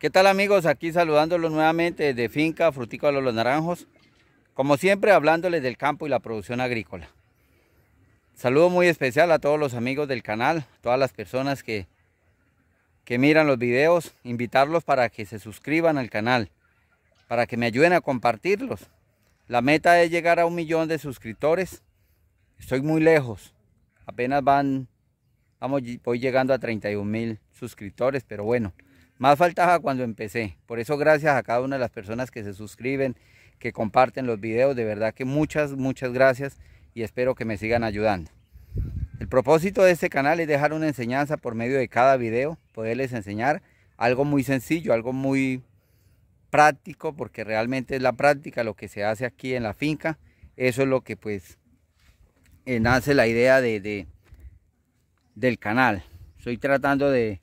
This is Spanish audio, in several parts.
¿Qué tal amigos? Aquí saludándolos nuevamente de Finca Frutícola Los Naranjos. Como siempre hablándoles del campo y la producción agrícola. Saludo muy especial a todos los amigos del canal, todas las personas que, que miran los videos, invitarlos para que se suscriban al canal, para que me ayuden a compartirlos. La meta es llegar a un millón de suscriptores. Estoy muy lejos, apenas van, vamos, voy llegando a 31 mil suscriptores, pero bueno. Más faltaba cuando empecé. Por eso gracias a cada una de las personas que se suscriben, que comparten los videos. De verdad que muchas, muchas gracias y espero que me sigan ayudando. El propósito de este canal es dejar una enseñanza por medio de cada video, poderles enseñar algo muy sencillo, algo muy práctico, porque realmente es la práctica lo que se hace aquí en la finca. Eso es lo que pues eh, nace la idea de, de del canal. Estoy tratando de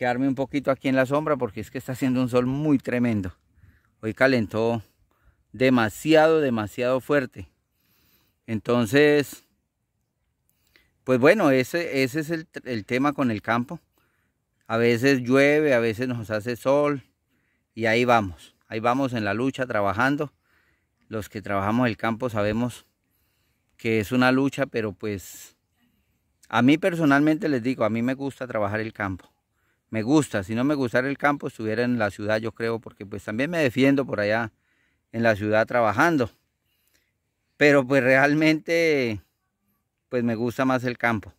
quedarme un poquito aquí en la sombra porque es que está haciendo un sol muy tremendo. Hoy calentó demasiado, demasiado fuerte. Entonces, pues bueno, ese, ese es el tema con el campo. A veces llueve, a veces nos hace sol y ahí vamos. Ahí vamos en la lucha trabajando. Los que trabajamos el campo sabemos que es una lucha, pero pues a mí personalmente les digo, a mí me gusta trabajar el campo me gusta. Si no me gustara el campo, estuviera en la ciudad, yo creo, porque pues también me defiendo por allá en la ciudad trabajando. Pero pues realmente, pues me gusta más el campo.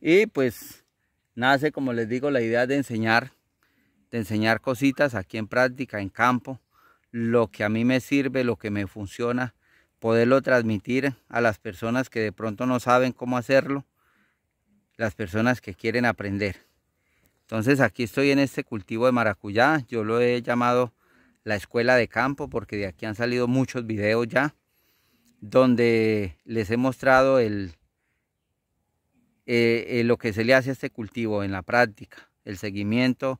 Y pues nace, como les digo, la idea de enseñar, de enseñar cositas aquí en práctica, en campo, lo que a mí me sirve, lo que me funciona, poderlo transmitir a las personas que de pronto no saben cómo hacerlo, las personas que quieren aprender. Entonces aquí estoy en este cultivo de maracuyá. Yo lo he llamado la escuela de campo porque de aquí han salido muchos videos ya donde les he mostrado eh, eh, lo que se le hace a este cultivo en la práctica, el seguimiento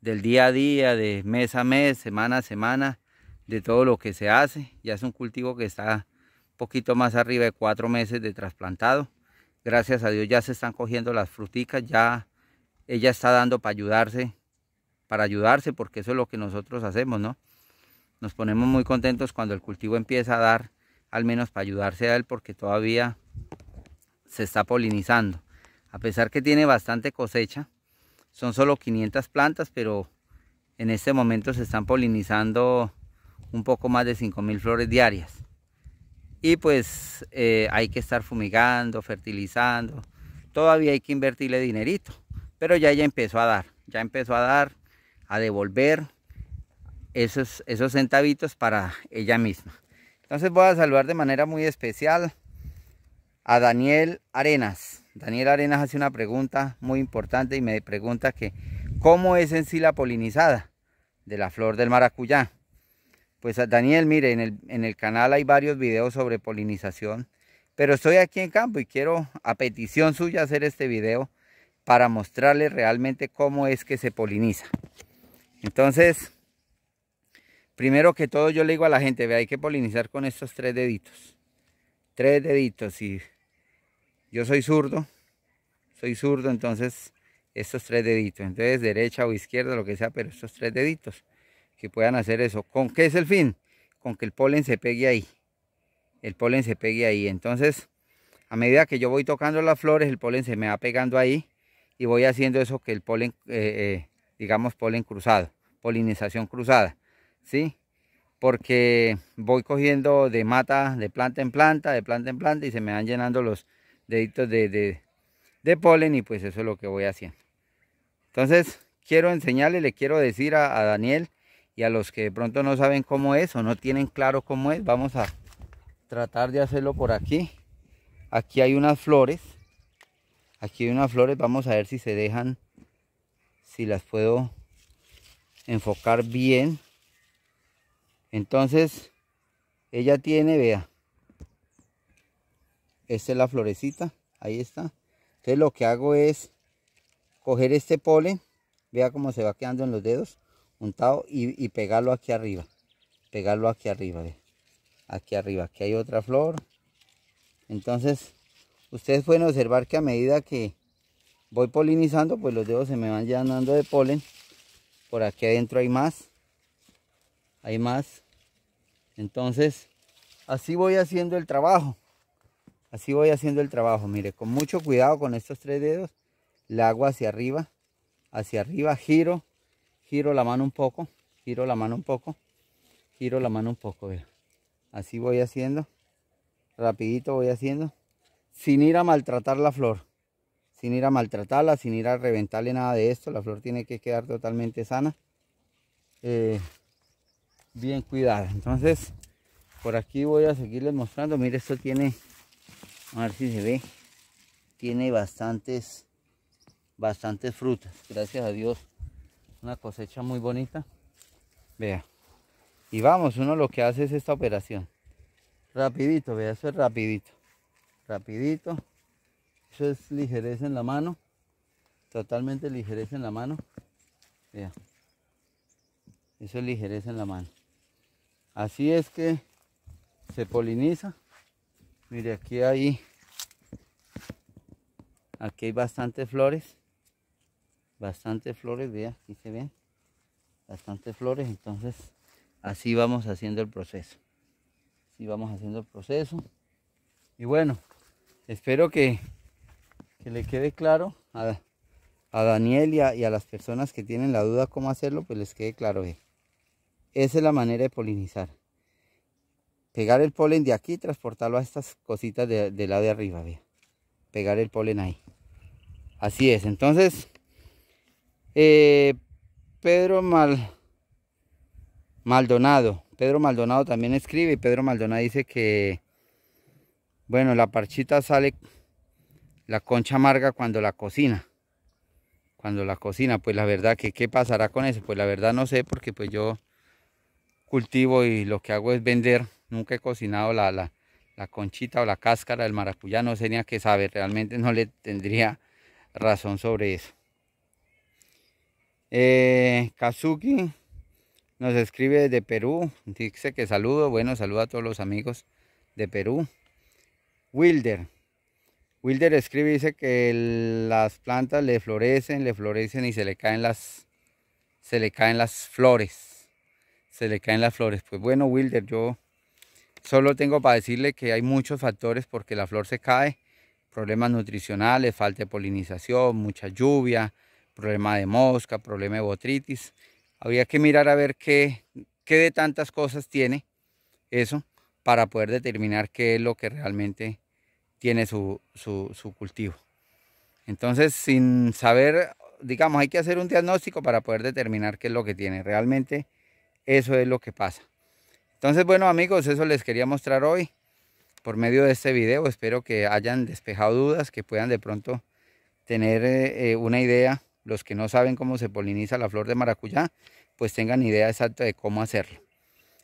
del día a día, de mes a mes, semana a semana, de todo lo que se hace. Ya es un cultivo que está un poquito más arriba de cuatro meses de trasplantado. Gracias a Dios ya se están cogiendo las fruticas, ya ella está dando para ayudarse, para ayudarse, porque eso es lo que nosotros hacemos, ¿no? Nos ponemos muy contentos cuando el cultivo empieza a dar, al menos para ayudarse a él, porque todavía se está polinizando. A pesar que tiene bastante cosecha, son solo 500 plantas, pero en este momento se están polinizando un poco más de 5.000 flores diarias. Y pues eh, hay que estar fumigando, fertilizando. Todavía hay que invertirle dinerito. Pero ya ella empezó a dar, ya empezó a dar, a devolver esos, esos centavitos para ella misma. Entonces voy a saludar de manera muy especial a Daniel Arenas. Daniel Arenas hace una pregunta muy importante y me pregunta que ¿cómo es en sí la polinizada de la flor del maracuyá? Pues Daniel, mire, en el, en el, canal hay varios videos sobre polinización, pero estoy aquí en campo y quiero a petición suya hacer este video para mostrarles realmente cómo es que se poliniza. Entonces, primero que todo yo le digo a la gente, ve, hay que polinizar con estos tres deditos. Tres deditos y yo soy zurdo, soy zurdo, entonces estos tres deditos. Entonces derecha o izquierda, lo que sea, pero estos tres deditos que puedan hacer eso. ¿Con qué es el fin? Con que el polen se pegue ahí. El polen se pegue ahí. Entonces, a medida que yo voy tocando las flores, el polen se me va pegando ahí y voy haciendo eso que el polen, eh, eh, digamos polen cruzado, polinización cruzada, ¿sí? Porque voy cogiendo de mata, de planta en planta, de planta en planta y se me van llenando los deditos de, polen y pues eso es lo que voy haciendo. Entonces quiero enseñarle, le quiero decir a, a Daniel y a los que de pronto no saben cómo es o no tienen claro cómo es, vamos a tratar de hacerlo por aquí. Aquí hay unas flores Aquí hay unas flores, vamos a ver si se dejan, si las puedo enfocar bien. Entonces, ella tiene, vea, esta es la florecita, ahí está. Entonces lo que hago es coger este polen, vea cómo se va quedando en los dedos, untado y, pegarlo aquí arriba, pegarlo aquí arriba, vea. aquí arriba, aquí hay otra flor. Entonces Ustedes pueden observar que a medida que voy polinizando, pues los dedos se me van llenando de polen. Por aquí adentro hay más. Hay más. Entonces, así voy haciendo el trabajo. Así voy haciendo el trabajo. Mire, con mucho cuidado con estos tres dedos. La hago hacia arriba. Hacia arriba, giro. Giro la mano un poco. Giro la mano un poco. Giro la mano un poco. Así voy haciendo. Rapidito voy haciendo sin ir a maltratar la flor, sin ir a maltratarla, sin ir a reventarle nada de esto. La flor tiene que quedar totalmente sana, eh, bien cuidada. Entonces, por aquí voy a seguirles mostrando. Mire, esto tiene, a ver si se ve, tiene bastantes, bastantes frutas. Gracias a Dios, una cosecha muy bonita. Vea. Y vamos, uno lo que hace es esta operación. Rapidito, vea, eso es rapidito rapidito. Eso es ligereza en la mano. Totalmente ligereza en la mano. vea Eso es ligereza en la mano. Así es que se poliniza. Mire, aquí hay aquí hay bastantes flores. Bastantes flores, vea aquí se ven. Bastantes flores, entonces así vamos haciendo el proceso. Así vamos haciendo el proceso. Y bueno, Espero que, le quede claro a, Daniel y a, las personas que tienen la duda cómo hacerlo, pues les quede claro. Eh. Esa es la manera de polinizar. Pegar el polen de aquí y transportarlo a estas cositas del de lado de arriba, Pegar el polen ahí. Así es, entonces, eh, Pedro Mal, Maldonado, Pedro Maldonado también escribe y Pedro Maldonado dice que bueno, la parchita sale la concha amarga cuando la cocina. Cuando la cocina, pues la verdad que qué pasará con eso, pues la verdad no sé porque pues yo cultivo y lo que hago es vender. Nunca he cocinado la, conchita o la cáscara del maracuyá, no a que sabe. realmente no le tendría razón sobre eso. Eh, Kazuki nos escribe desde Perú, dice que saludo, bueno, saludo a todos los amigos de Perú. Wilder. Wilder escribe y dice que las plantas le florecen, le florecen y se le caen las se le caen las flores. Se le caen las flores. Pues bueno, Wilder, yo solo tengo para decirle que hay muchos factores porque la flor se cae, problemas nutricionales, falta de polinización, mucha lluvia, problema de mosca, problema de botritis. Habría que mirar a ver qué, qué de tantas cosas tiene eso para poder determinar qué es lo que realmente tiene su, su, cultivo. Entonces, sin saber, digamos, hay que hacer un diagnóstico para poder determinar qué es lo que tiene. Realmente eso es lo que pasa. Entonces, bueno amigos, eso les quería mostrar hoy por medio de este video. Espero que hayan despejado dudas, que puedan de pronto tener eh, eh, una idea. Los que no saben cómo se poliniza la flor de maracuyá, pues tengan idea exacta de cómo hacerlo.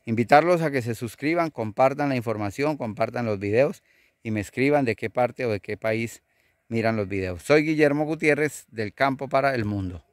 Invitarlos a que se suscriban, compartan la información, compartan los videos y me escriban de qué parte o de qué país miran los videos. Soy Guillermo Gutiérrez del Campo para el Mundo.